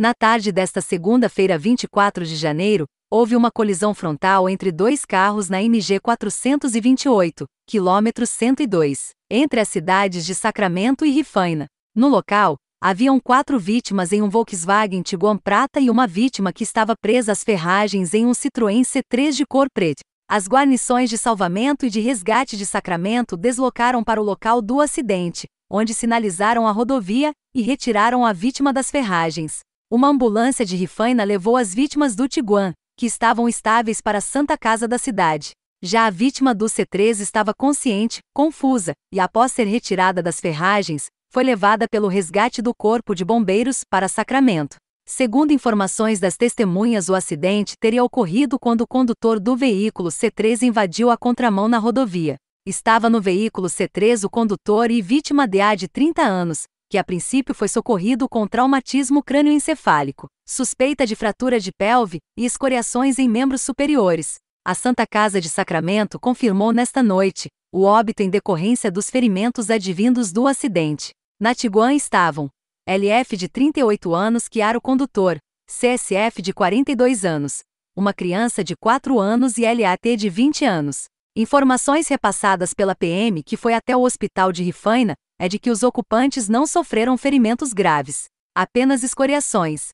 Na tarde desta segunda-feira, 24 de janeiro, houve uma colisão frontal entre dois carros na MG 428, quilômetro 102, entre as cidades de Sacramento e Rifaina. No local, haviam quatro vítimas em um Volkswagen Tiguan prata e uma vítima que estava presa às ferragens em um Citroën C3 de cor preta. As guarnições de salvamento e de resgate de Sacramento deslocaram para o local do acidente, onde sinalizaram a rodovia e retiraram a vítima das ferragens. Uma ambulância de Rifaina levou as vítimas do Tiguan, que estavam estáveis para a Santa Casa da cidade. Já a vítima do C3 estava consciente, confusa, e após ser retirada das ferragens, foi levada pelo resgate do corpo de bombeiros para Sacramento. Segundo informações das testemunhas, o acidente teria ocorrido quando o condutor do veículo C3 invadiu a contramão na rodovia. Estava no veículo C3 o condutor e vítima de A de 30 anos, que a princípio foi socorrido com traumatismo crânioencefálico, suspeita de fratura de pelve e escoriações em membros superiores. A Santa Casa de Sacramento confirmou nesta noite o óbito em decorrência dos ferimentos advindos do acidente. Na Tiguan estavam LF de 38 anos que era o condutor, CSF de 42 anos, uma criança de 4 anos e LAT de 20 anos. Informações repassadas pela PM que foi até o hospital de Rifaina é de que os ocupantes não sofreram ferimentos graves, apenas escoriações.